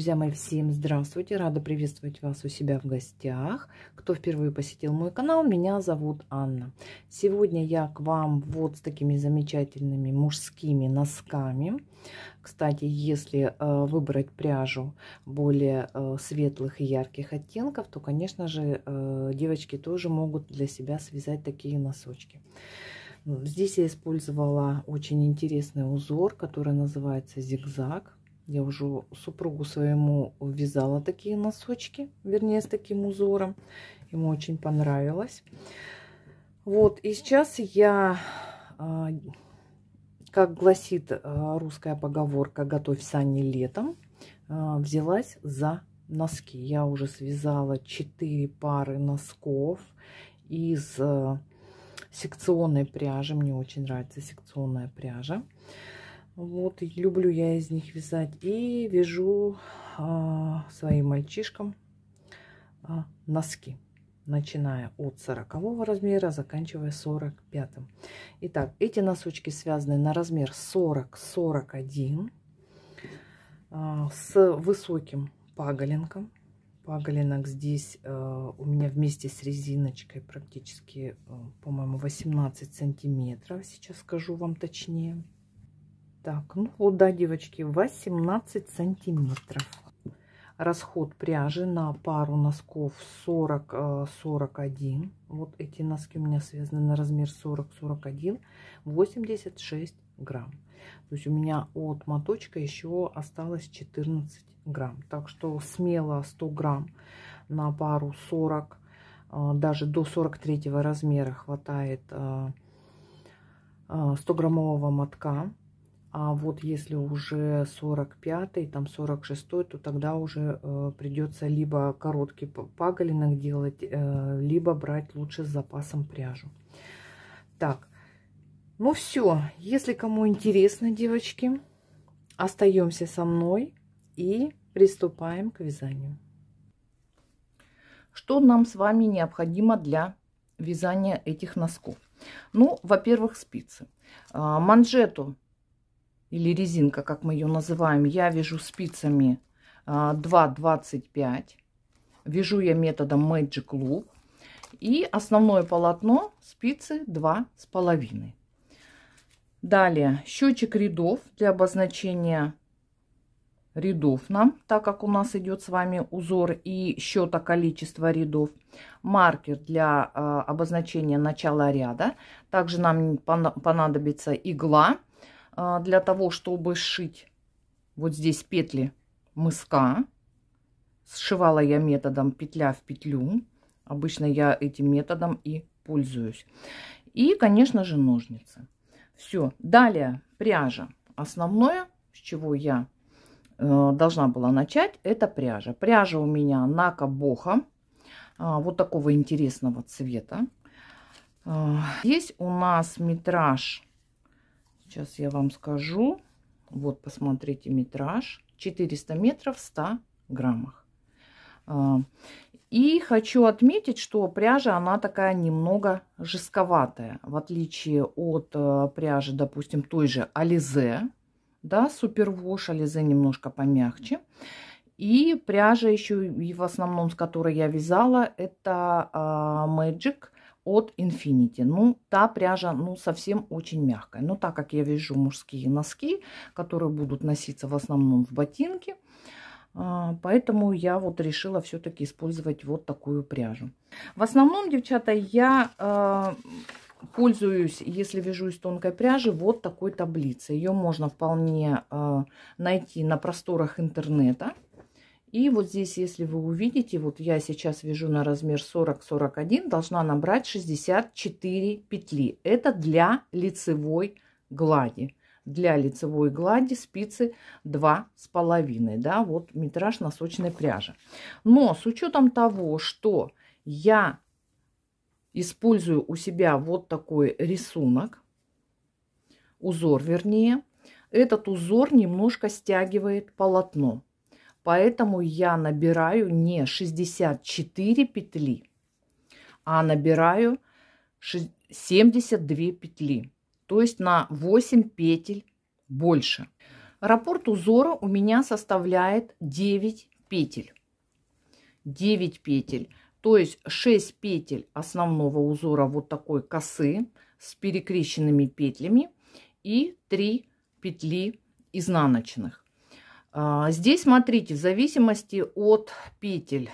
Друзья мои, всем здравствуйте! Рада приветствовать вас у себя в гостях. Кто впервые посетил мой канал, меня зовут Анна. Сегодня я к вам вот с такими замечательными мужскими носками. Кстати, если э, выбрать пряжу более э, светлых и ярких оттенков, то, конечно же, э, девочки тоже могут для себя связать такие носочки. Здесь я использовала очень интересный узор, который называется зигзаг я уже супругу своему вязала такие носочки, вернее, с таким узором. Ему очень понравилось. Вот, и сейчас я, а, как гласит а, русская поговорка «Готовь сани летом», а, взялась за носки. Я уже связала 4 пары носков из секционной пряжи. Мне очень нравится секционная пряжа. Вот, люблю я из них вязать. И вяжу а, своим мальчишкам а, носки, начиная от 40 размера, заканчивая 45. -м. Итак, эти носочки связаны на размер 40-41 а, с высоким паголенком. Паголенок здесь а, у меня вместе с резиночкой практически, а, по-моему, 18 сантиметров. Сейчас скажу вам точнее. Так, ну вот, да, девочки, 18 сантиметров. Расход пряжи на пару носков 40-41. Э, вот эти носки у меня связаны на размер 40-41, 86 грамм. То есть у меня от моточка еще осталось 14 грамм. Так что смело 100 грамм на пару 40, э, даже до 43 размера хватает 100 э, граммового мотка. А вот если уже 45-й, там 46-й, то тогда уже э, придется либо короткий паголинок делать, э, либо брать лучше с запасом пряжу. Так, ну все. Если кому интересно, девочки, остаемся со мной и приступаем к вязанию. Что нам с вами необходимо для вязания этих носков? Ну, во-первых, спицы. А, манжету или резинка, как мы ее называем, я вяжу спицами 2,25. А, вяжу я методом Magic Loop. И основное полотно спицы 2,5. Далее счетчик рядов для обозначения рядов нам, так как у нас идет с вами узор и счета количества рядов. Маркер для а, обозначения начала ряда. Также нам понадобится игла а, для того, чтобы сшить вот здесь петли мыска. Сшивала я методом петля в петлю. Обычно я этим методом и пользуюсь. И, конечно же, ножницы. Все. Далее пряжа. Основное, с чего я э, должна была начать, это пряжа. Пряжа у меня Нака Боха. Э, вот такого интересного цвета. Э, здесь у нас метраж Сейчас я вам скажу. Вот, посмотрите, метраж. 400 метров в 100 граммах. А, и хочу отметить, что пряжа, она такая немного жестковатая, в отличие от э, пряжи, допустим, той же Ализе, да, Супервош, Ализе немножко помягче. И пряжа еще и в основном, с которой я вязала, это а, Magic от Infinity. Ну, та пряжа, ну, совсем очень мягкая. Но так как я вяжу мужские носки, которые будут носиться в основном в ботинке, а, Поэтому я вот решила все-таки использовать вот такую пряжу. В основном, девчата, я а, пользуюсь, если вяжу из тонкой пряжи, вот такой таблицей. Ее можно вполне а, найти на просторах интернета. И вот здесь, если вы увидите, вот я сейчас вяжу на размер 40-41, должна набрать 64 петли. Это для лицевой глади. Для лицевой глади спицы 2,5, да, вот метраж носочной пряжи. Но с учетом того, что я использую у себя вот такой рисунок, узор вернее, этот узор немножко стягивает полотно. Поэтому я набираю не 64 петли, а набираю 72 петли. То есть на 8 петель больше. Раппорт узора у меня составляет 9 петель. 9 петель. То есть 6 петель основного узора вот такой косы с перекрещенными петлями и 3 петли изнаночных. А, здесь, смотрите, в зависимости от петель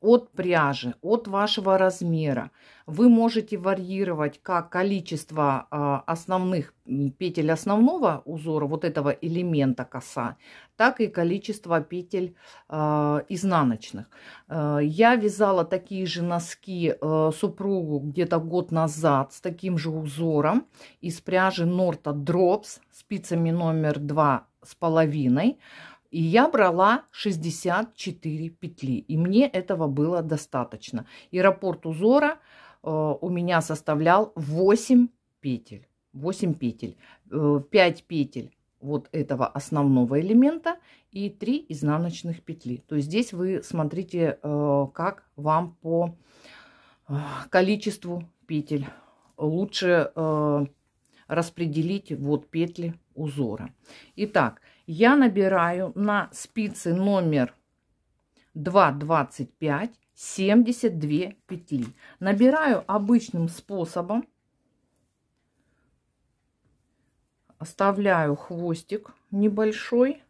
от пряжи, от вашего размера. Вы можете варьировать как количество а, основных петель основного узора, вот этого элемента коса, так и количество петель а, изнаночных. А, я вязала такие же носки супругу где-то год назад с таким же узором из пряжи Норта Дропс спицами номер два с половиной. И я брала 64 петли, и мне этого было достаточно. И раппорт узора э, у меня составлял 8 петель. 8 петель, 5 э, петель вот этого основного элемента и 3 изнаночных петли. То есть здесь вы смотрите, э, как вам по э, количеству петель. Лучше распределить вот петли узора. Итак, я набираю на спицы номер 2,25 72 петли. Набираю обычным способом. Оставляю хвостик небольшой.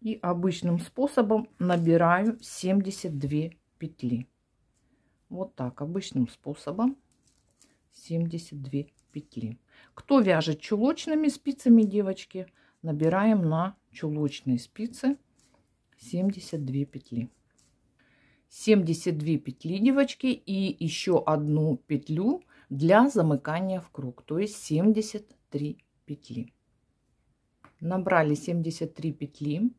И обычным способом набираю 72 петли. Вот так, обычным способом. 72 петли. Кто вяжет чулочными спицами, девочки, набираем на чулочные спицы 72 петли. 72 петли, девочки, и еще одну петлю для замыкания в круг, то есть 73 петли. Набрали 73 петли.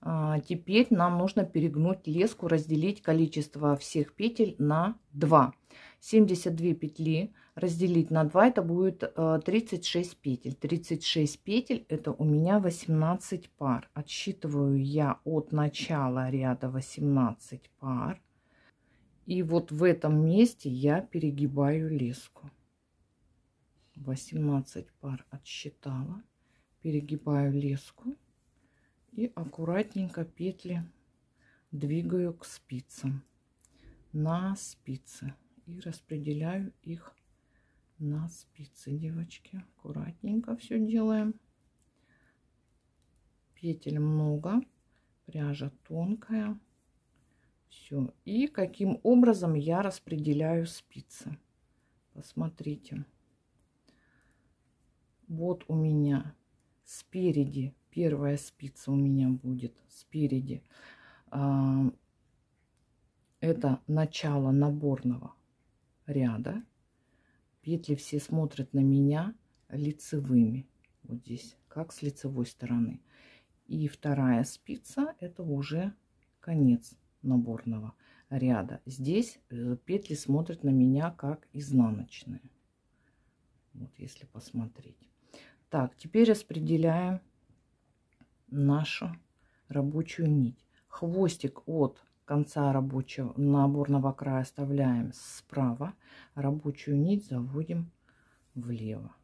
А, теперь нам нужно перегнуть леску, разделить количество всех петель на 2. 72 петли разделить на 2, это будет 36 э, петель. 36 петель это у меня 18 пар. Отсчитываю я от начала ряда 18 пар. И вот в этом месте я перегибаю леску. 18 пар отсчитала. Перегибаю леску и аккуратненько петли двигаю к спицам на спицы и распределяю их на спицы, девочки. Аккуратненько все делаем. Петель много, пряжа тонкая. Все. И каким образом я распределяю спицы. Посмотрите. Вот у меня спереди, первая спица у меня будет спереди. А, это начало наборного ряда Петли все смотрят на меня лицевыми. Вот здесь, как с лицевой стороны. И вторая спица, это уже конец наборного ряда. Здесь э, петли смотрят на меня как изнаночные. Вот если посмотреть. Так, теперь распределяем нашу рабочую нить. Хвостик от конца рабочего наборного края оставляем справа, рабочую нить заводим влево.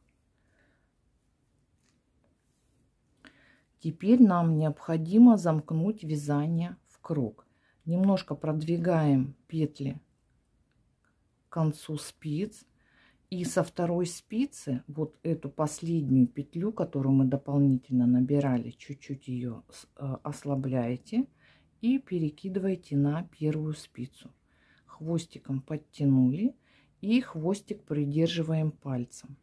Теперь нам необходимо замкнуть вязание в круг. Немножко продвигаем петли к концу спиц. И со второй спицы, вот эту последнюю петлю, которую мы дополнительно набирали, чуть-чуть ее э, ослабляете – и перекидывайте на первую спицу. Хвостиком подтянули и хвостик придерживаем пальцем.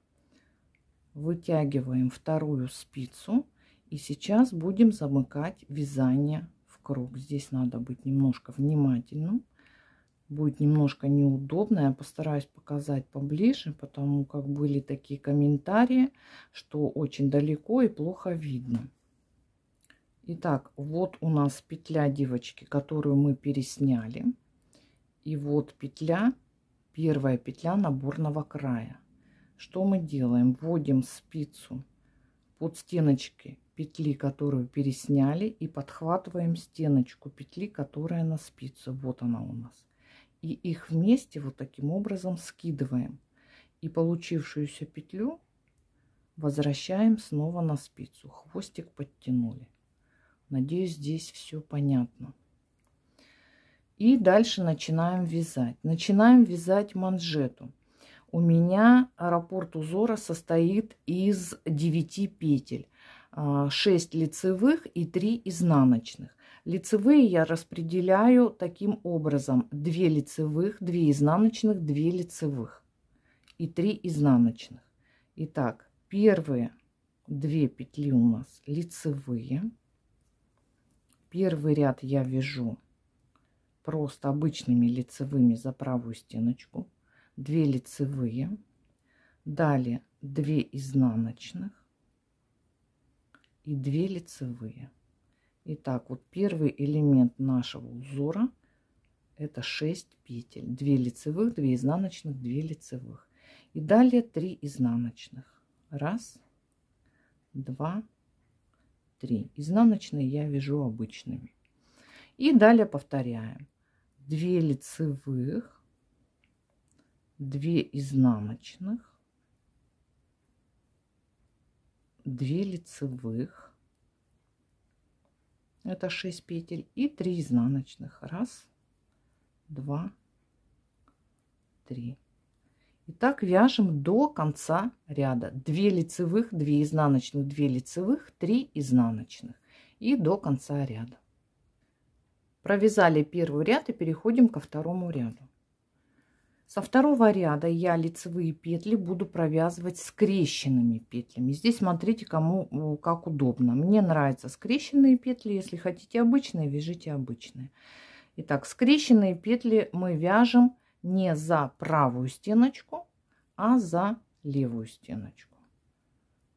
Вытягиваем вторую спицу и сейчас будем замыкать вязание в круг. Здесь надо быть немножко внимательным. Будет немножко неудобно. Я постараюсь показать поближе, потому как были такие комментарии, что очень далеко и плохо видно. Итак, вот у нас петля, девочки, которую мы пересняли. И вот петля, первая петля наборного края. Что мы делаем? Вводим спицу под стеночки петли, которую пересняли, и подхватываем стеночку петли, которая на спицу. Вот она у нас. И их вместе вот таким образом скидываем. И получившуюся петлю возвращаем снова на спицу. Хвостик подтянули. Надеюсь, здесь все понятно. И дальше начинаем вязать. Начинаем вязать манжету. У меня раппорт узора состоит из 9 петель. 6 а, лицевых и 3 изнаночных. Лицевые я распределяю таким образом. 2 лицевых, 2 изнаночных, 2 лицевых и 3 изнаночных. Итак, первые 2 петли у нас лицевые. Первый ряд я вяжу просто обычными лицевыми за правую стеночку. 2 лицевые. Далее 2 изнаночных и 2 лицевые. Итак, вот первый элемент нашего узора это 6 петель. 2 лицевых, 2 изнаночных, 2 лицевых. И далее 3 изнаночных. Раз, два. 3 3. Изнаночные я вяжу обычными. И далее повторяем. 2 лицевых, 2 изнаночных, 2 лицевых, это 6 петель, и 3 изнаночных. Раз, два, три. И так вяжем до конца ряда. 2 лицевых, 2 изнаночных, 2 лицевых, 3 изнаночных. И до конца ряда. Провязали первый ряд и переходим ко второму ряду. Со второго ряда я лицевые петли буду провязывать скрещенными петлями. Здесь смотрите, кому как удобно. Мне нравятся скрещенные петли. Если хотите обычные, вяжите обычные. Итак, скрещенные петли мы вяжем не за правую стеночку, а за левую стеночку.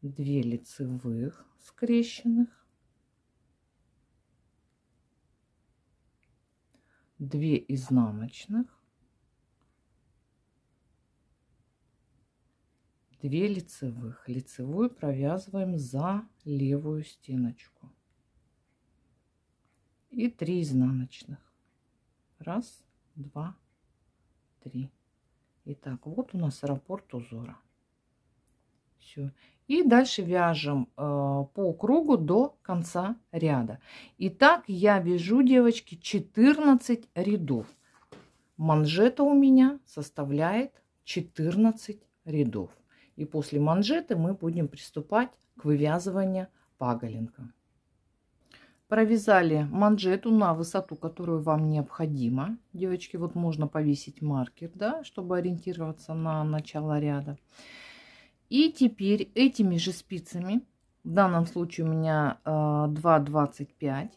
Две лицевых скрещенных. Две изнаночных. Две лицевых. Лицевую провязываем за левую стеночку. И три изнаночных. Раз, два, три 3. Итак, вот у нас раппорт узора. Все. И дальше вяжем э, по кругу до конца ряда. Итак, я вяжу, девочки, 14 рядов. Манжета у меня составляет 14 рядов. И после манжеты мы будем приступать к вывязыванию паголинка. Провязали манжету на высоту, которую вам необходимо. Девочки, вот можно повесить маркер, да, чтобы ориентироваться на начало ряда. И теперь этими же спицами, в данном случае у меня 2,25, э,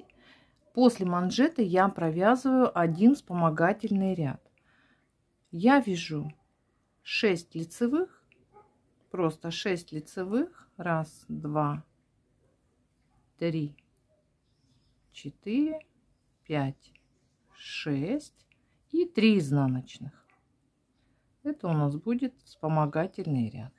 после манжеты я провязываю один вспомогательный ряд. Я вяжу 6 лицевых, просто 6 лицевых, 1, 2, 3, 4, 5, 6 и 3 изнаночных. Это у нас будет вспомогательный ряд.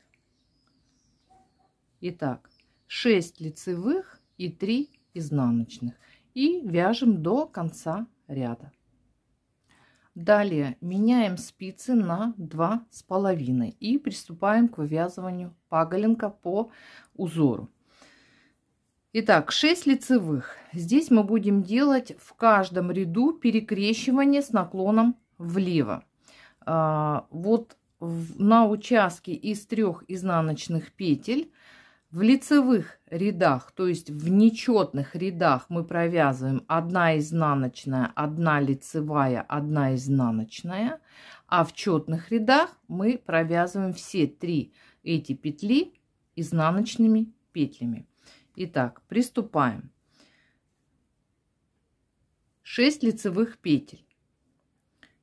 Итак, 6 лицевых и 3 изнаночных. И вяжем до конца ряда. Далее меняем спицы на два с половиной и приступаем к вывязыванию паголенка по узору. Итак, 6 лицевых. Здесь мы будем делать в каждом ряду перекрещивание с наклоном влево. А, вот в, на участке из трех изнаночных петель в лицевых рядах, то есть в нечетных рядах мы провязываем 1 изнаночная, 1 лицевая, 1 изнаночная, а в четных рядах мы провязываем все три эти петли изнаночными петлями. Итак, приступаем. 6 лицевых петель.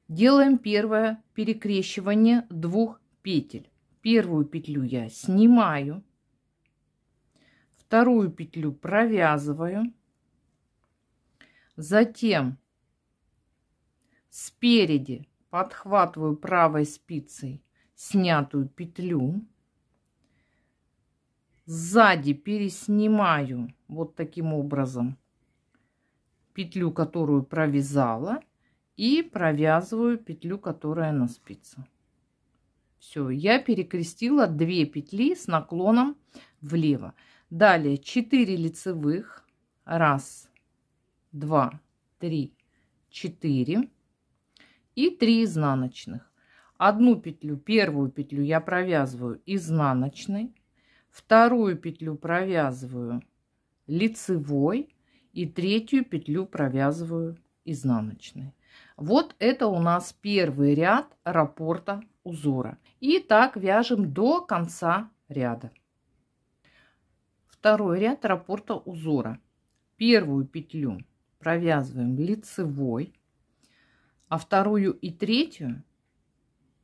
Делаем первое перекрещивание двух петель. Первую петлю я снимаю, вторую петлю провязываю, затем спереди подхватываю правой спицей снятую петлю, сзади переснимаю вот таким образом петлю, которую провязала, и провязываю петлю, которая на спице. Все, я перекрестила 2 петли с наклоном влево. Далее 4 лицевых. 1, 2, 3, 4. И 3 изнаночных. Одну петлю, первую петлю я провязываю изнаночной вторую петлю провязываю лицевой и третью петлю провязываю изнаночной. Вот это у нас первый ряд раппорта узора. И так вяжем до конца ряда. Второй ряд раппорта узора. Первую петлю провязываем лицевой, а вторую и третью,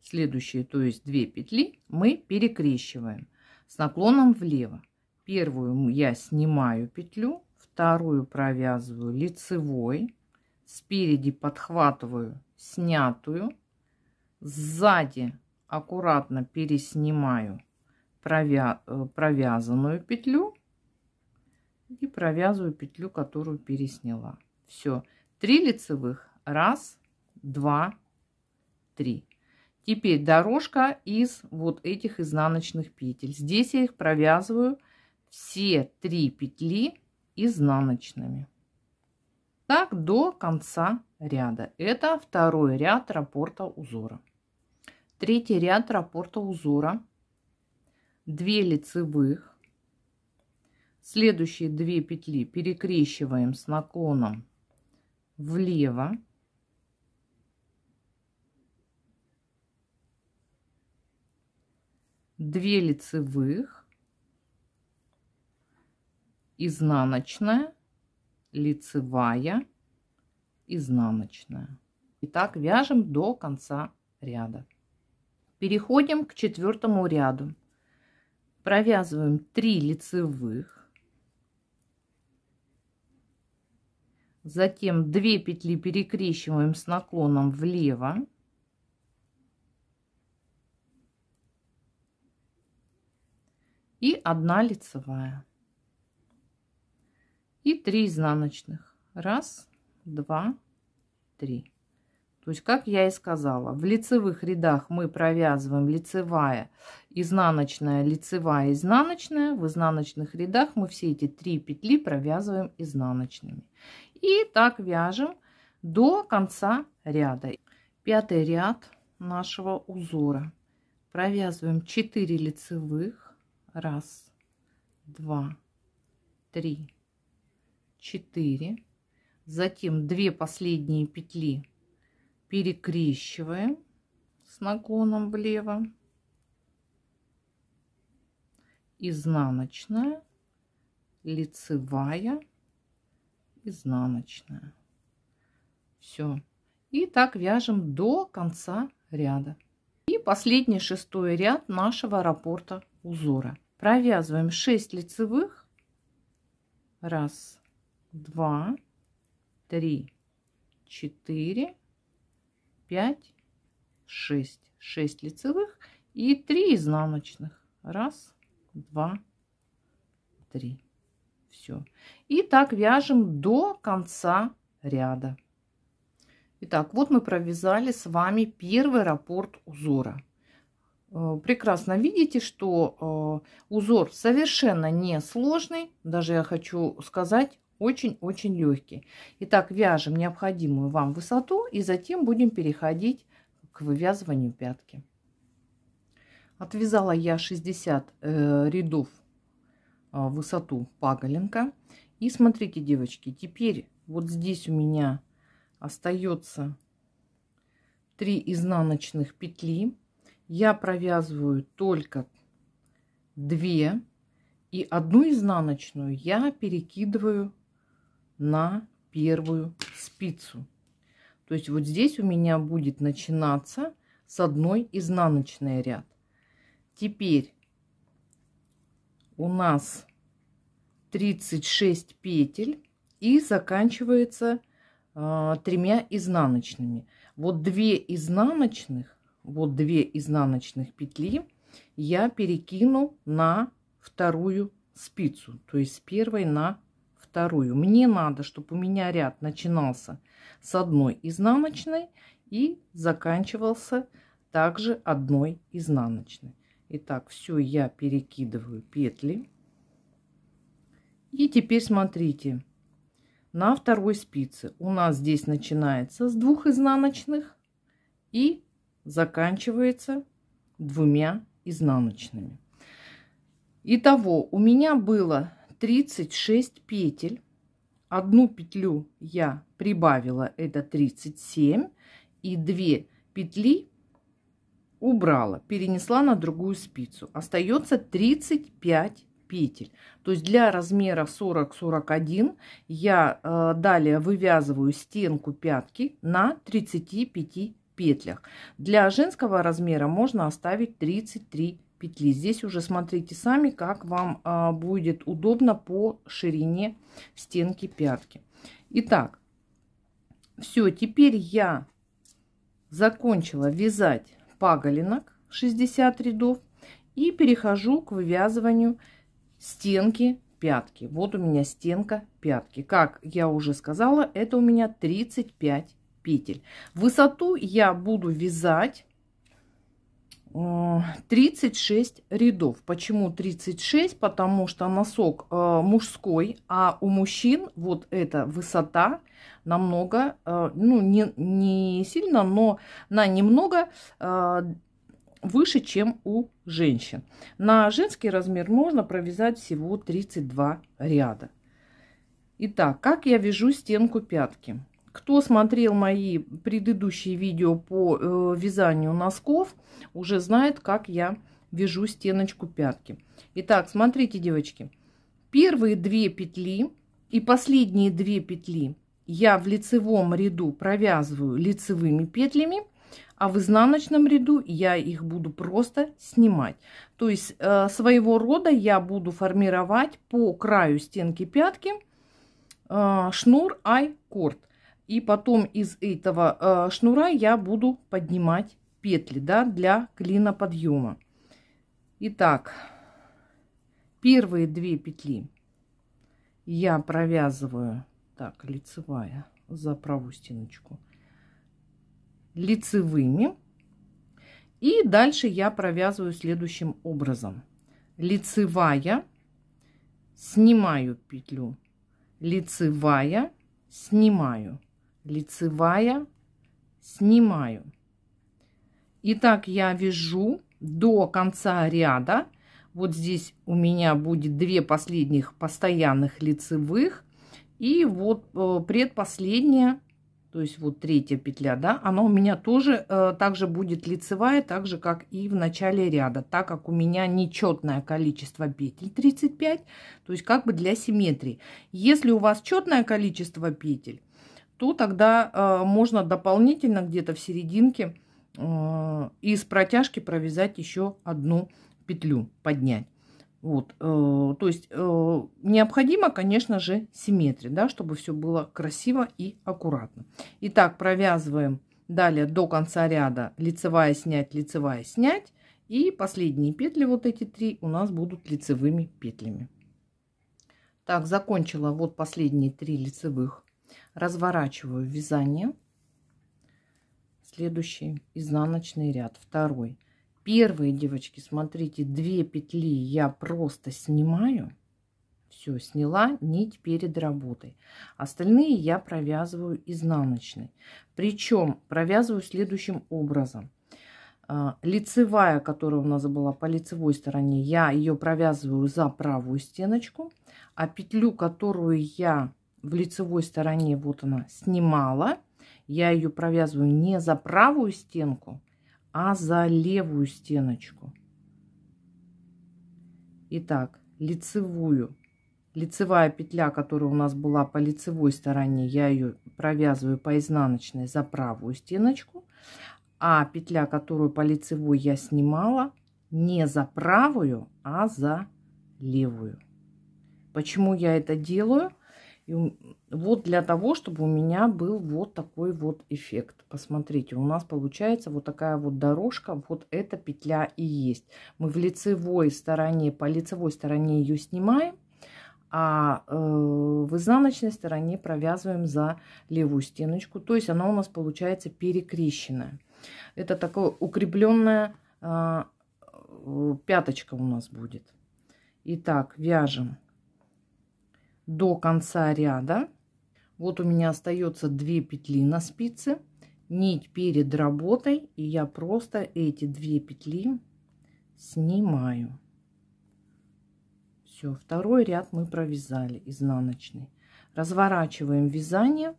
следующие, то есть две петли, мы перекрещиваем с наклоном влево. Первую я снимаю петлю, вторую провязываю лицевой, спереди подхватываю снятую, сзади аккуратно переснимаю э, провязанную петлю и провязываю петлю, которую пересняла. Все, три лицевых, раз, два, три. Теперь дорожка из вот этих изнаночных петель. Здесь я их провязываю все три петли изнаночными. Так до конца ряда. Это второй ряд раппорта узора. Третий ряд раппорта узора. 2 лицевых. Следующие две петли перекрещиваем с наклоном влево. 2 лицевых, изнаночная, лицевая, изнаночная. Итак, вяжем до конца ряда. Переходим к четвертому ряду. Провязываем 3 лицевых, затем 2 петли перекрещиваем с наклоном влево, и одна лицевая. И 3 изнаночных. Раз, два, три. То есть, как я и сказала, в лицевых рядах мы провязываем лицевая, изнаночная, лицевая, изнаночная. В изнаночных рядах мы все эти три петли провязываем изнаночными. И так вяжем до конца ряда. Пятый ряд нашего узора. Провязываем 4 лицевых. Раз, два, три, четыре. Затем две последние петли перекрещиваем с наклоном влево. Изнаночная, лицевая, изнаночная. Все. И так вяжем до конца ряда. И последний шестой ряд нашего раппорта узора провязываем 6 лицевых. Раз, два, три, четыре, пять, шесть. Шесть лицевых и три изнаночных. Раз, два, три. Все. И так вяжем до конца ряда. Итак, вот мы провязали с вами первый раппорт узора. Э, прекрасно видите, что э, узор совершенно не сложный, даже я хочу сказать, очень-очень легкий. Итак, вяжем необходимую вам высоту и затем будем переходить к вывязыванию пятки. Отвязала я 60 э, рядов высоту паголенка, И смотрите, девочки, теперь вот здесь у меня остается 3 изнаночных петли я провязываю только две и одну изнаночную я перекидываю на первую спицу. То есть вот здесь у меня будет начинаться с одной изнаночной ряд. Теперь у нас 36 петель и заканчивается э, тремя изнаночными. Вот две изнаночных вот две изнаночных петли я перекину на вторую спицу, то есть с первой на вторую. Мне надо, чтобы у меня ряд начинался с одной изнаночной и заканчивался также одной изнаночной. Итак, все я перекидываю петли. И теперь смотрите, на второй спице у нас здесь начинается с двух изнаночных и заканчивается двумя изнаночными. Итого у меня было 36 петель. Одну петлю я прибавила, это 37, и две петли убрала, перенесла на другую спицу. Остается 35 петель. То есть для размера 40-41 я э, далее вывязываю стенку пятки на 35 петлях. Для женского размера можно оставить 33 петли. Здесь уже смотрите сами, как вам а, будет удобно по ширине стенки пятки. Итак, все, теперь я закончила вязать паголинок 60 рядов и перехожу к вывязыванию стенки пятки. Вот у меня стенка пятки. Как я уже сказала, это у меня 35 петель. Высоту я буду вязать 36 э, рядов. Почему 36? Потому что носок э, мужской, а у мужчин вот эта высота намного, э, ну не, не сильно, но на немного выше, чем у женщин. На женский размер можно провязать всего 32 ряда. Итак, как я вяжу стенку пятки? Кто смотрел мои предыдущие видео по э, вязанию носков, уже знает, как я вяжу стеночку пятки. Итак, смотрите, девочки, первые две петли и последние две петли я в лицевом ряду провязываю лицевыми петлями, а в изнаночном ряду я их буду просто снимать. То есть э, своего рода я буду формировать по краю стенки пятки э, шнур ай корт. И потом из этого э, шнура я буду поднимать петли да, для клина подъема. Итак, первые две петли я провязываю так лицевая за правую стеночку лицевыми и дальше я провязываю следующим образом лицевая снимаю петлю лицевая снимаю лицевая, снимаю. И так я вяжу до конца ряда. Вот здесь у меня будет две последних постоянных лицевых. И вот э, предпоследняя, то есть вот третья петля, да, она у меня тоже э, также будет лицевая, так же, как и в начале ряда, так как у меня нечетное количество петель 35, то есть как бы для симметрии. Если у вас четное количество петель, то тогда э, можно дополнительно где-то в серединке э, из протяжки провязать еще одну петлю, поднять. Вот, э, то есть э, необходимо, конечно же, симметрия, да, чтобы все было красиво и аккуратно. Итак, провязываем далее до конца ряда лицевая снять, лицевая снять. И последние петли, вот эти три, у нас будут лицевыми петлями. Так, закончила вот последние три лицевых разворачиваю вязание следующий изнаночный ряд второй первые девочки смотрите две петли я просто снимаю все сняла нить перед работой остальные я провязываю изнаночной причем провязываю следующим образом а, лицевая которая у нас была по лицевой стороне я ее провязываю за правую стеночку а петлю которую я в лицевой стороне, вот она, снимала. Я ее провязываю не за правую стенку, а за левую стеночку. Итак, лицевую. Лицевая петля, которая у нас была по лицевой стороне, я ее провязываю по изнаночной за правую стеночку. А петля, которую по лицевой я снимала, не за правую, а за левую. Почему я это делаю? И вот для того, чтобы у меня был вот такой вот эффект. Посмотрите, у нас получается вот такая вот дорожка, вот эта петля и есть. Мы в лицевой стороне, по лицевой стороне ее снимаем, а э, в изнаночной стороне провязываем за левую стеночку. То есть она у нас получается перекрещенная. Это такая укрепленная э, пяточка у нас будет. Итак, вяжем до конца ряда. Вот у меня остается 2 петли на спице, нить перед работой, и я просто эти две петли снимаю. Все, второй ряд мы провязали изнаночный. Разворачиваем вязание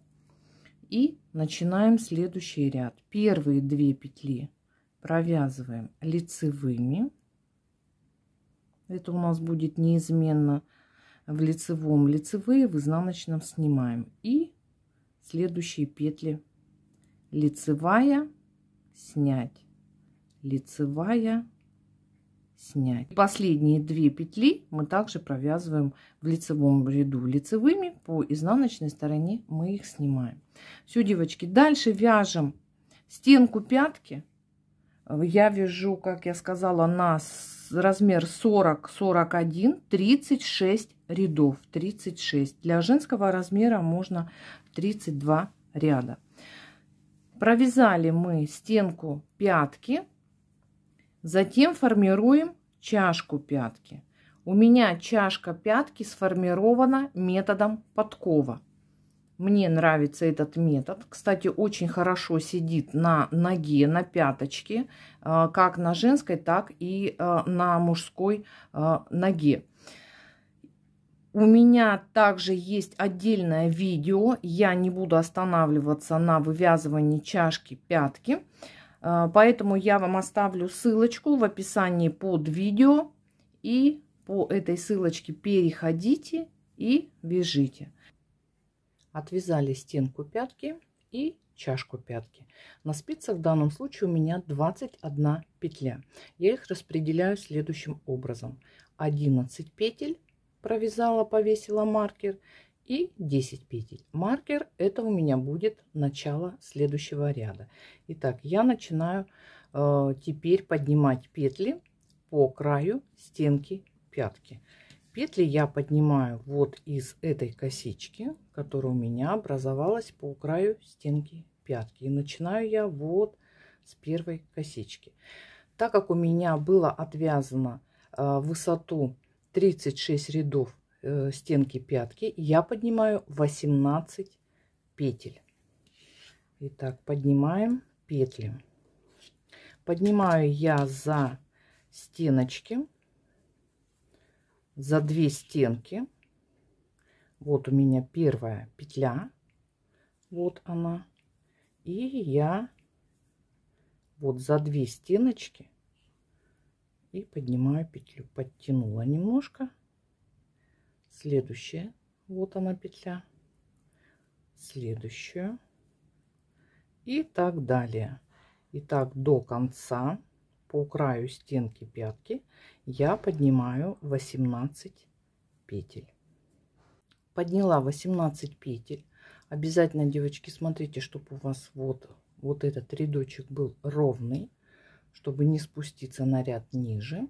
и начинаем следующий ряд. Первые две петли провязываем лицевыми. Это у нас будет неизменно в лицевом лицевые, в изнаночном снимаем. И следующие петли лицевая, снять, лицевая, снять. Последние две петли мы также провязываем в лицевом ряду лицевыми, по изнаночной стороне мы их снимаем. Все, девочки, дальше вяжем стенку пятки я вяжу, как я сказала, на размер 40-41, 36 рядов. 36. Для женского размера можно 32 ряда. Провязали мы стенку пятки, затем формируем чашку пятки. У меня чашка пятки сформирована методом подкова. Мне нравится этот метод. Кстати, очень хорошо сидит на ноге, на пяточке, э, как на женской, так и э, на мужской э, ноге. У меня также есть отдельное видео. Я не буду останавливаться на вывязывании чашки пятки. Поэтому я вам оставлю ссылочку в описании под видео. И по этой ссылочке переходите и вяжите. Отвязали стенку пятки и чашку пятки. На спицах в данном случае у меня 21 петля. Я их распределяю следующим образом. 11 петель провязала, повесила маркер и 10 петель. Маркер это у меня будет начало следующего ряда. Итак, я начинаю э, теперь поднимать петли по краю стенки пятки петли я поднимаю вот из этой косички, которая у меня образовалась по краю стенки пятки. И начинаю я вот с первой косички. Так как у меня было отвязано э, высоту 36 рядов э, стенки пятки, я поднимаю 18 петель. Итак, поднимаем петли. Поднимаю я за стеночки за две стенки. Вот у меня первая петля. Вот она. И я вот за две стеночки и поднимаю петлю. Подтянула немножко. Следующая. Вот она петля. Следующую. И так далее. И так до конца по краю стенки пятки я поднимаю 18 петель. Подняла 18 петель. Обязательно, девочки, смотрите, чтобы у вас вот, вот этот рядочек был ровный, чтобы не спуститься на ряд ниже.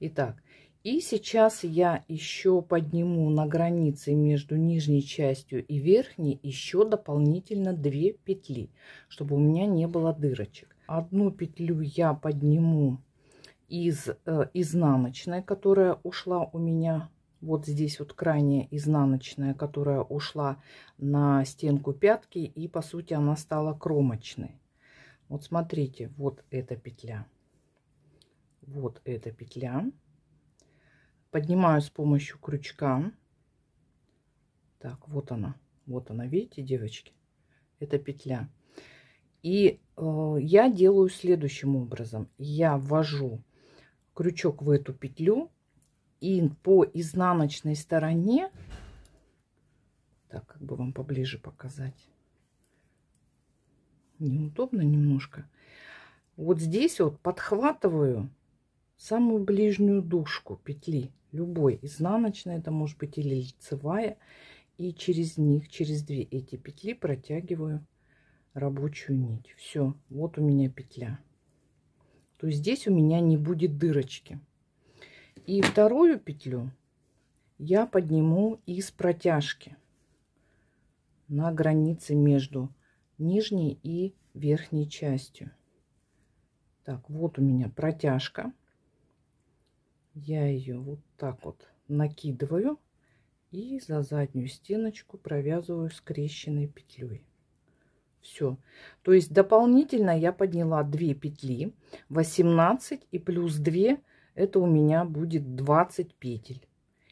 Итак, и сейчас я еще подниму на границе между нижней частью и верхней еще дополнительно 2 петли, чтобы у меня не было дырочек одну петлю я подниму из э, изнаночной, которая ушла у меня вот здесь вот крайняя изнаночная, которая ушла на стенку пятки и по сути она стала кромочной. Вот смотрите, вот эта петля, вот эта петля. Поднимаю с помощью крючка. Так, вот она, вот она, видите, девочки, это петля. И Э, я делаю следующим образом. Я ввожу крючок в эту петлю и по изнаночной стороне, так, как бы вам поближе показать, неудобно немножко, вот здесь вот подхватываю самую ближнюю дужку петли, любой изнаночная, это может быть или лицевая, и через них, через две эти петли протягиваю рабочую нить. Все, вот у меня петля. То есть здесь у меня не будет дырочки. И вторую петлю я подниму из протяжки на границе между нижней и верхней частью. Так, вот у меня протяжка. Я ее вот так вот накидываю и за заднюю стеночку провязываю скрещенной петлей. Все. То есть дополнительно я подняла 2 петли, 18 и плюс 2, это у меня будет 20 петель.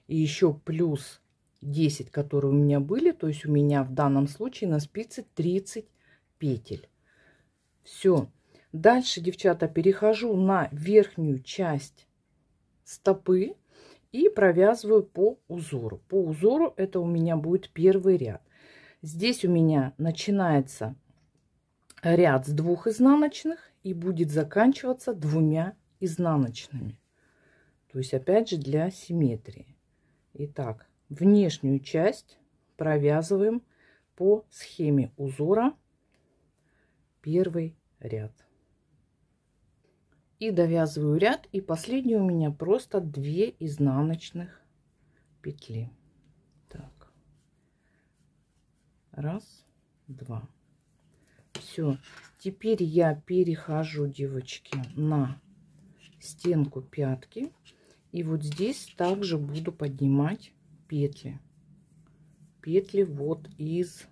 И еще плюс 10, которые у меня были, то есть у меня в данном случае на спице 30 петель. Все. Дальше, девчата, перехожу на верхнюю часть стопы и провязываю по узору. По узору это у меня будет первый ряд. Здесь у меня начинается ряд с двух изнаночных и будет заканчиваться двумя изнаночными. То есть опять же для симметрии. Итак, внешнюю часть провязываем по схеме узора первый ряд. И довязываю ряд и последний у меня просто 2 изнаночных петли. Раз, два. Все. Теперь я перехожу, девочки, на стенку пятки. И вот здесь также буду поднимать петли. Петли вот из...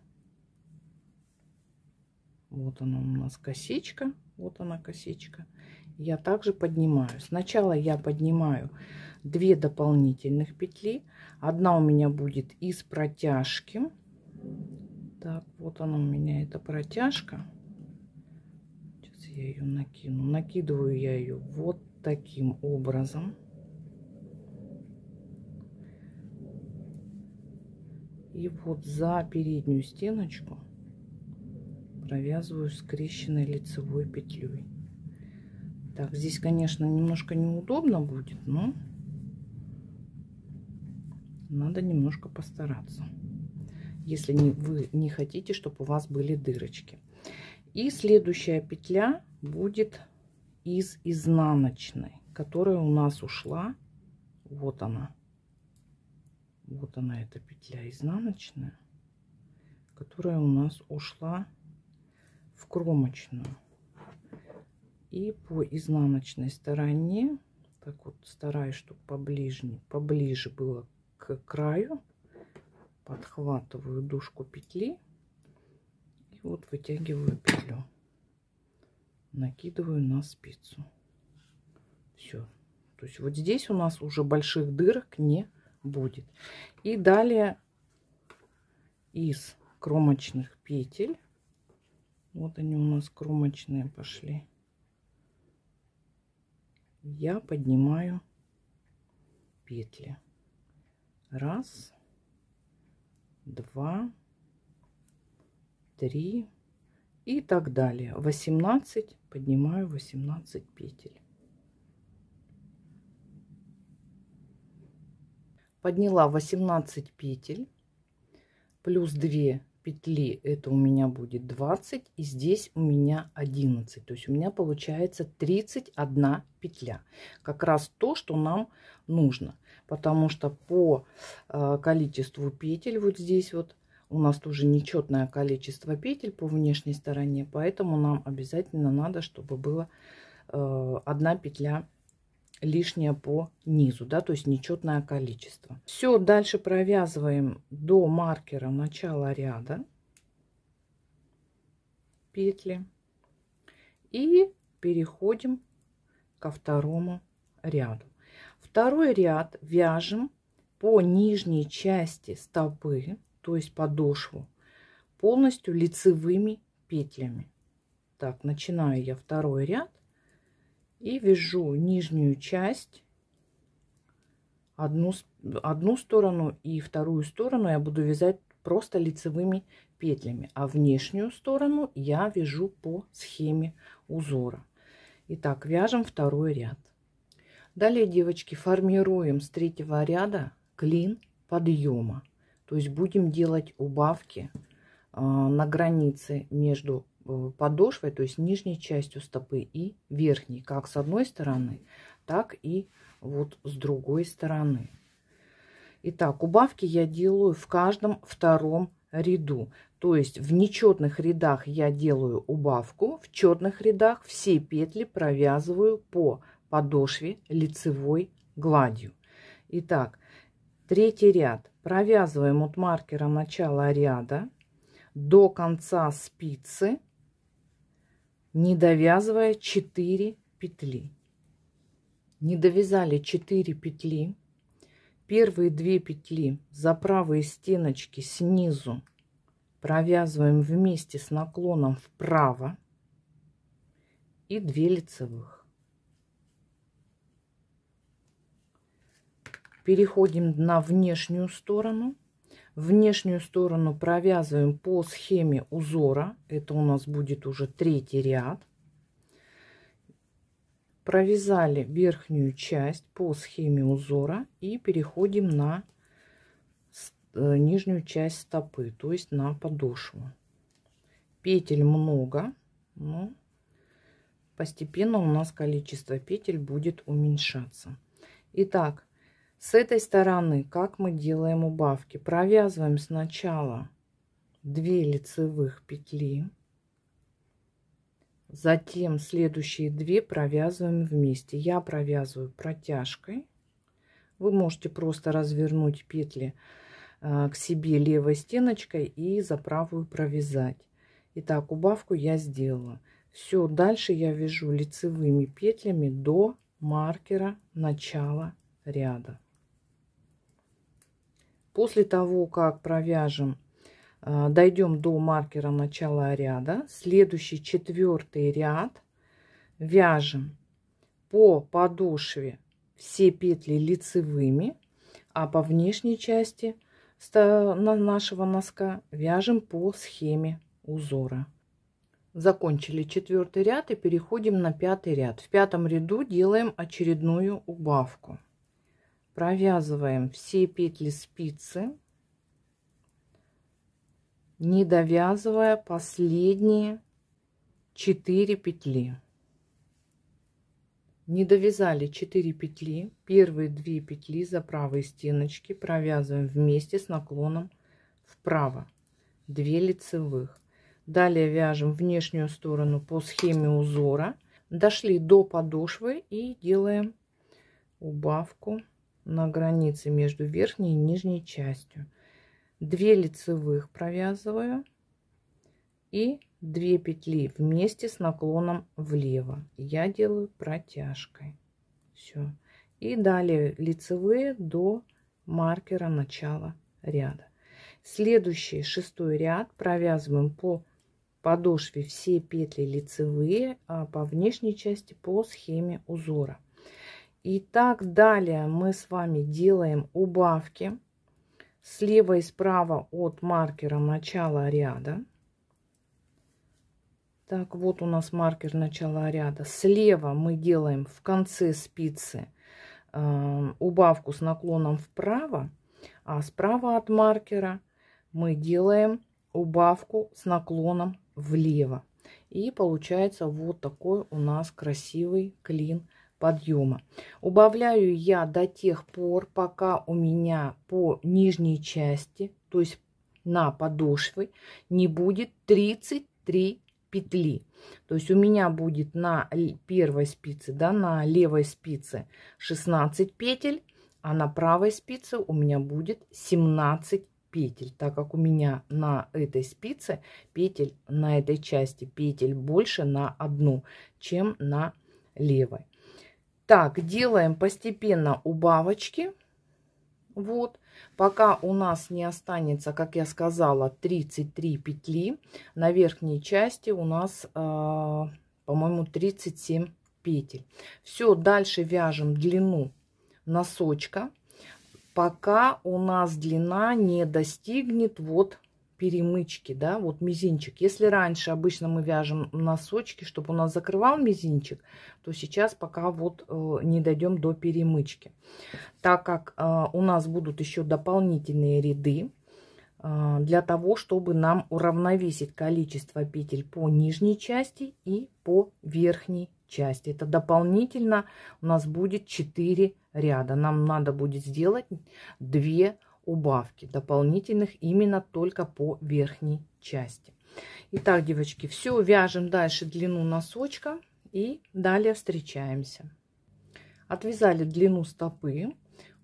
Вот она у нас косичка. Вот она косичка. Я также поднимаю. Сначала я поднимаю 2 дополнительных петли. Одна у меня будет из протяжки. Так, вот она у меня, эта протяжка. Сейчас я ее накину. Накидываю я ее вот таким образом. И вот за переднюю стеночку провязываю скрещенной лицевой петлей. Так, здесь, конечно, немножко неудобно будет, но надо немножко постараться если не, вы не хотите, чтобы у вас были дырочки. И следующая петля будет из изнаночной, которая у нас ушла. Вот она. Вот она, эта петля изнаночная, которая у нас ушла в кромочную. И по изнаночной стороне, так вот стараюсь, чтобы поближе, поближе было к краю, подхватываю дужку петли и вот вытягиваю петлю накидываю на спицу все то есть вот здесь у нас уже больших дырок не будет и далее из кромочных петель вот они у нас кромочные пошли я поднимаю петли раз 2, 3 и так далее. 18, поднимаю 18 петель. Подняла 18 петель, плюс 2 петли, это у меня будет 20, и здесь у меня 11. То есть у меня получается 31 петля. Как раз то, что нам нужно потому что по э, количеству петель вот здесь вот у нас тоже нечетное количество петель по внешней стороне, поэтому нам обязательно надо, чтобы было э, одна петля лишняя по низу, да, то есть нечетное количество. Все, дальше провязываем до маркера начала ряда петли и переходим ко второму ряду. Второй ряд вяжем по нижней части стопы, то есть подошву, полностью лицевыми петлями. Так, начинаю я второй ряд и вяжу нижнюю часть, одну, одну сторону и вторую сторону я буду вязать просто лицевыми петлями, а внешнюю сторону я вяжу по схеме узора. Итак, вяжем второй ряд. Далее, девочки, формируем с третьего ряда клин подъема. То есть будем делать убавки а, на границе между э, подошвой, то есть нижней частью стопы и верхней, как с одной стороны, так и вот с другой стороны. Итак, убавки я делаю в каждом втором ряду. То есть в нечетных рядах я делаю убавку, в четных рядах все петли провязываю по подошве лицевой гладью. Итак, третий ряд. Провязываем от маркера начала ряда до конца спицы, не довязывая 4 петли. Не довязали 4 петли. Первые две петли за правые стеночки снизу провязываем вместе с наклоном вправо и 2 лицевых. переходим на внешнюю сторону. Внешнюю сторону провязываем по схеме узора. Это у нас будет уже третий ряд. Провязали верхнюю часть по схеме узора и переходим на э, нижнюю часть стопы, то есть на подошву. Петель много, но постепенно у нас количество петель будет уменьшаться. Итак, с этой стороны, как мы делаем убавки, провязываем сначала 2 лицевых петли, затем следующие 2 провязываем вместе. Я провязываю протяжкой. Вы можете просто развернуть петли э, к себе левой стеночкой и за правую провязать. Итак, убавку я сделала. Все, дальше я вяжу лицевыми петлями до маркера начала ряда. После того, как провяжем, а, дойдем до маркера начала ряда, следующий четвертый ряд вяжем по подошве все петли лицевыми, а по внешней части нашего носка вяжем по схеме узора. Закончили четвертый ряд и переходим на пятый ряд. В пятом ряду делаем очередную убавку провязываем все петли спицы, не довязывая последние 4 петли. Не довязали 4 петли, первые две петли за правой стеночки провязываем вместе с наклоном вправо, 2 лицевых. Далее вяжем внешнюю сторону по схеме узора. Дошли до подошвы и делаем убавку на границе между верхней и нижней частью. 2 лицевых провязываю и 2 петли вместе с наклоном влево. Я делаю протяжкой. Все. И далее лицевые до маркера начала ряда. Следующий шестой ряд провязываем по подошве все петли лицевые, а по внешней части по схеме узора. И так далее мы с вами делаем убавки слева и справа от маркера начала ряда. Так, вот у нас маркер начала ряда. Слева мы делаем в конце спицы э, убавку с наклоном вправо, а справа от маркера мы делаем убавку с наклоном влево. И получается вот такой у нас красивый клин подъема. Убавляю я до тех пор, пока у меня по нижней части, то есть на подошвы, не будет 33 петли. То есть у меня будет на первой спице, да, на левой спице 16 петель, а на правой спице у меня будет 17 петель, так как у меня на этой спице петель, на этой части петель больше на одну, чем на левой. Так, делаем постепенно убавочки. Вот, пока у нас не останется, как я сказала, 33 петли. На верхней части у нас, э, по-моему, 37 петель. Все, дальше вяжем длину носочка, пока у нас длина не достигнет вот перемычки, да, вот мизинчик. Если раньше обычно мы вяжем носочки, чтобы у нас закрывал мизинчик, то сейчас пока вот э, не дойдем до перемычки. Так как э, у нас будут еще дополнительные ряды, э, для того, чтобы нам уравновесить количество петель по нижней части и по верхней части. Это дополнительно у нас будет 4 ряда. Нам надо будет сделать 2 убавки дополнительных именно только по верхней части. Итак, девочки, все, вяжем дальше длину носочка и далее встречаемся. Отвязали длину стопы.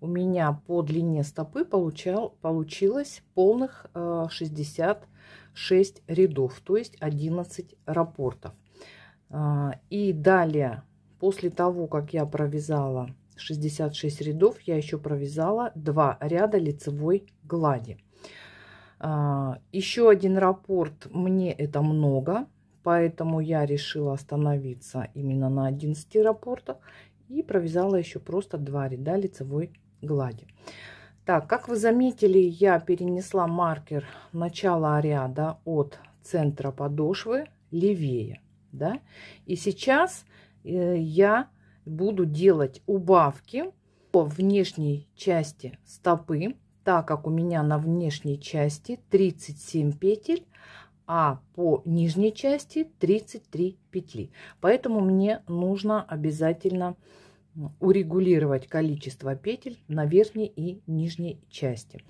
У меня по длине стопы получал, получилось полных 66 э, рядов, то есть 11 рапортов. Э, и далее, после того, как я провязала 66 рядов я еще провязала 2 ряда лицевой глади. А, еще один раппорт, мне это много, поэтому я решила остановиться именно на 11 раппортах и провязала еще просто 2 ряда лицевой глади. Так, как вы заметили, я перенесла маркер начала ряда от центра подошвы левее, да, и сейчас э, я буду делать убавки по внешней части стопы, так как у меня на внешней части 37 петель, а по нижней части 33 петли. Поэтому мне нужно обязательно урегулировать количество петель на верхней и нижней части.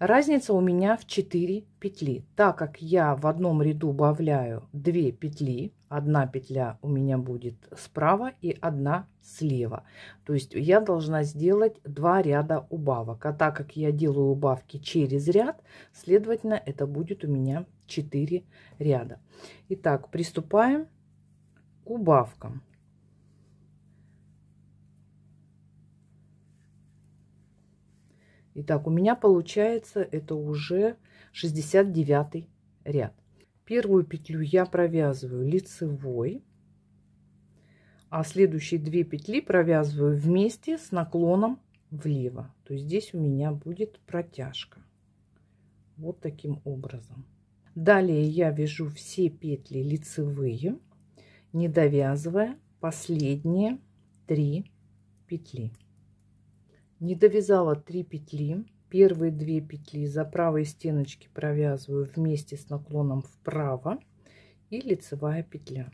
Разница у меня в 4 петли, так как я в одном ряду убавляю 2 петли, одна петля у меня будет справа и одна слева. То есть я должна сделать два ряда убавок, а так как я делаю убавки через ряд, следовательно, это будет у меня 4 ряда. Итак, приступаем к убавкам. Итак, у меня получается это уже 69 ряд. Первую петлю я провязываю лицевой, а следующие две петли провязываю вместе с наклоном влево. То есть здесь у меня будет протяжка. Вот таким образом. Далее я вяжу все петли лицевые, не довязывая последние три петли не довязала 3 петли первые две петли за правой стеночки провязываю вместе с наклоном вправо и лицевая петля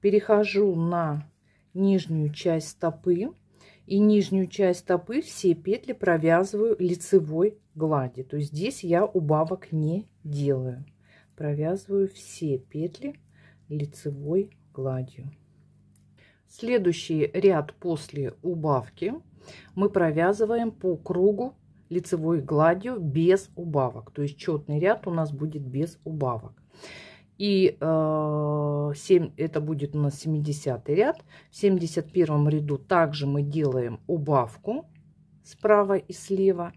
перехожу на нижнюю часть стопы и нижнюю часть стопы все петли провязываю лицевой глади то есть здесь я убавок не делаю провязываю все петли лицевой гладью Следующий ряд после убавки мы провязываем по кругу лицевой гладью без убавок. То есть четный ряд у нас будет без убавок. И э, 7, это будет у нас 70 ряд. В 71 ряду также мы делаем убавку справа и слева.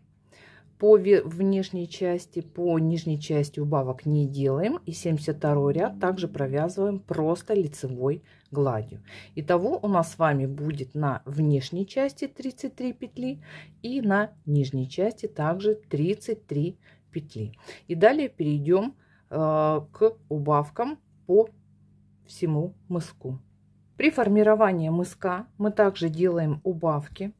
По внешней части, по нижней части убавок не делаем. И 72 ряд также провязываем просто лицевой гладью. Итого у нас с вами будет на внешней части 33 петли и на нижней части также 33 петли. И далее перейдем э, к убавкам по всему мыску. При формировании мыска мы также делаем убавки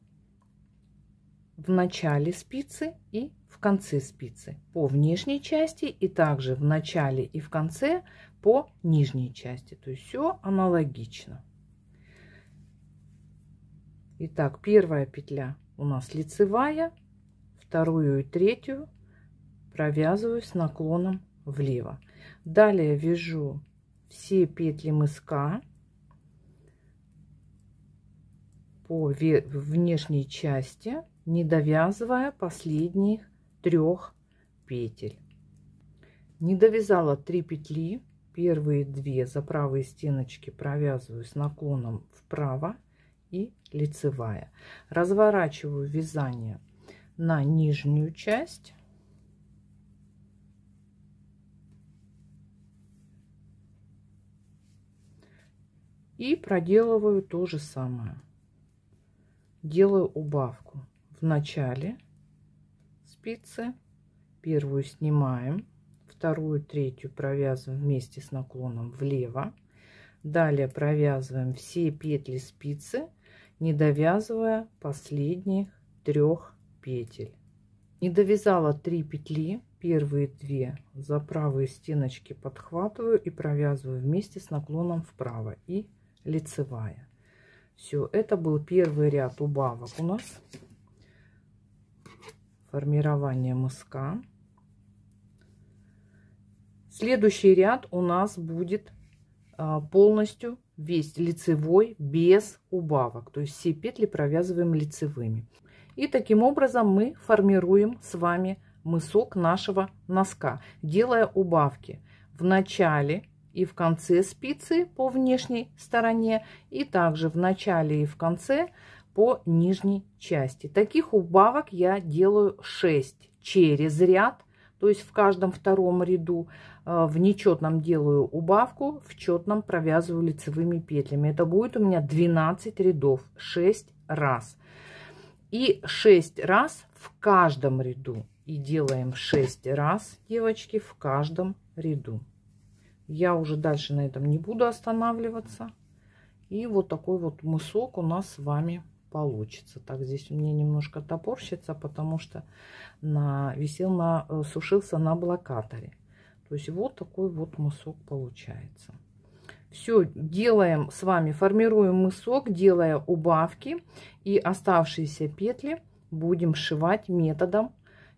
в начале спицы и в конце спицы по внешней части и также в начале и в конце по нижней части. То есть все аналогично. Итак, первая петля у нас лицевая, вторую и третью провязываю с наклоном влево. Далее вяжу все петли мыска по внешней части, не довязывая последних трех петель. Не довязала 3 петли, Первые две за правые стеночки провязываю с наклоном вправо и лицевая. Разворачиваю вязание на нижнюю часть. И проделываю то же самое. Делаю убавку в начале спицы. Первую снимаем вторую, третью провязываем вместе с наклоном влево. Далее провязываем все петли спицы, не довязывая последних трех петель. Не довязала 3 петли, первые две за правые стеночки подхватываю и провязываю вместе с наклоном вправо и лицевая. Все, это был первый ряд убавок у нас. Формирование мыска. Следующий ряд у нас будет а, полностью весь лицевой без убавок. То есть все петли провязываем лицевыми. И таким образом мы формируем с вами мысок нашего носка, делая убавки в начале и в конце спицы по внешней стороне и также в начале и в конце по нижней части. Таких убавок я делаю 6 через ряд, то есть в каждом втором ряду. Э, в нечетном делаю убавку, в четном провязываю лицевыми петлями. Это будет у меня 12 рядов, 6 раз. И 6 раз в каждом ряду. И делаем 6 раз, девочки, в каждом ряду. Я уже дальше на этом не буду останавливаться. И вот такой вот мысок у нас с вами получится. Так, здесь у меня немножко топорщится, потому что на, висел на, э, сушился на блокаторе. То есть вот такой вот мысок получается. Все делаем с вами, формируем мысок, делая убавки и оставшиеся петли будем сшивать методом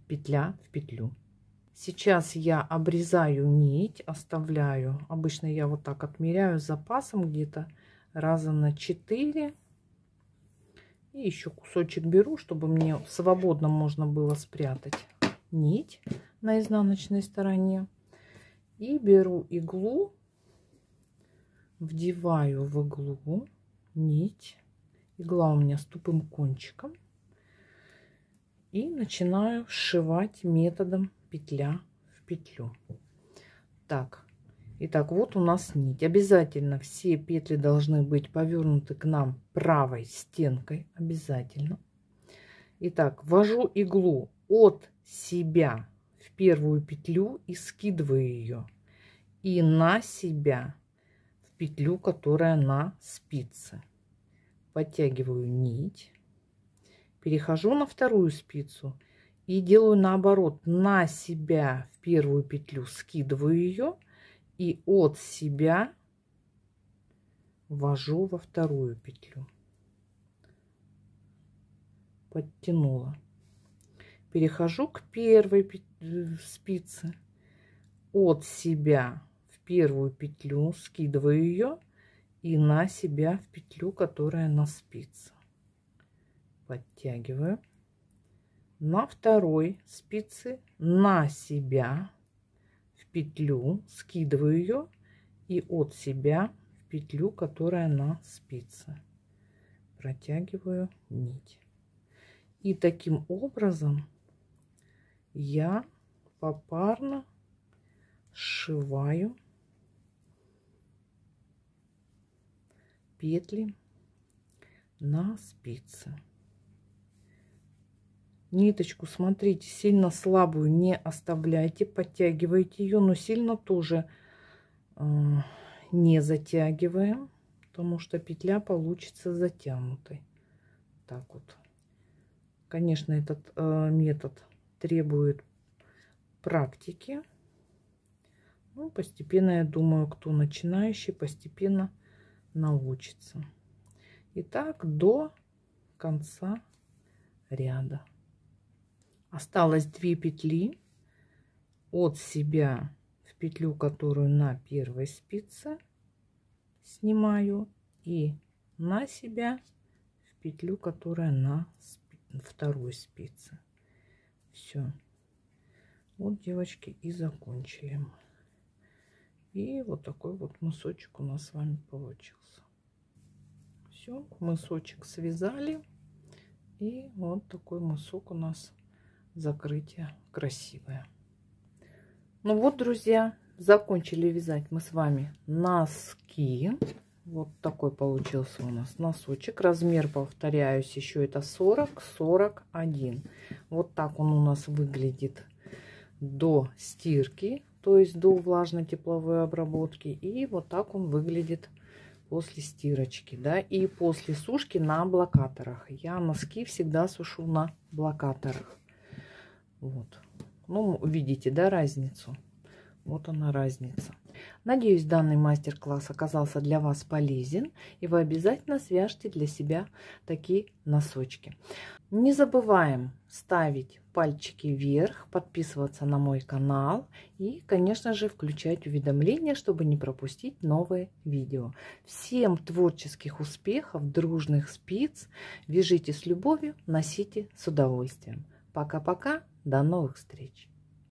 петля в петлю. Сейчас я обрезаю нить, оставляю. Обычно я вот так отмеряю с запасом где-то раза на 4. И еще кусочек беру, чтобы мне свободно можно было спрятать нить на изнаночной стороне. И беру иглу, вдеваю в иглу нить. Игла у меня с тупым кончиком. И начинаю сшивать методом петля в петлю. Так, Итак, вот у нас нить. Обязательно все петли должны быть повернуты к нам правой стенкой. Обязательно. Итак, ввожу иглу от себя первую петлю и скидываю ее. И на себя в петлю, которая на спице. Подтягиваю нить. Перехожу на вторую спицу и делаю наоборот. На себя в первую петлю скидываю ее. И от себя ввожу во вторую петлю. Подтянула перехожу к первой петле спицы от себя в первую петлю, скидываю ее и на себя в петлю, которая на спице. Подтягиваю. На второй спице на себя в петлю, скидываю ее и от себя в петлю, которая на спице. Протягиваю нить. И таким образом я попарно сшиваю петли на спице. Ниточку, смотрите, сильно слабую не оставляйте, подтягивайте ее, но сильно тоже э, не затягиваем, потому что петля получится затянутой. Так вот. Конечно, этот э, метод требует практики. Ну, постепенно, я думаю, кто начинающий, постепенно научится. Итак, до конца ряда. Осталось 2 петли от себя в петлю, которую на первой спице снимаю, и на себя в петлю, которая на второй спице. Все. Вот, девочки, и закончили. И вот такой вот мысочек у нас с вами получился. Все, мысочек связали. И вот такой мысок у нас закрытие красивое. Ну вот, друзья, закончили вязать мы с вами носки. Вот такой получился у нас носочек. Размер, повторяюсь, еще это 40-41. Вот так он у нас выглядит до стирки, то есть до влажно-тепловой обработки. И вот так он выглядит после стирочки, да, и после сушки на блокаторах. Я носки всегда сушу на блокаторах. Вот. Ну, видите, да, разницу? Вот она разница. Надеюсь, данный мастер-класс оказался для вас полезен, и вы обязательно свяжете для себя такие носочки. Не забываем ставить пальчики вверх, подписываться на мой канал и, конечно же, включать уведомления, чтобы не пропустить новые видео. Всем творческих успехов, дружных спиц, вяжите с любовью, носите с удовольствием. Пока-пока, до новых встреч!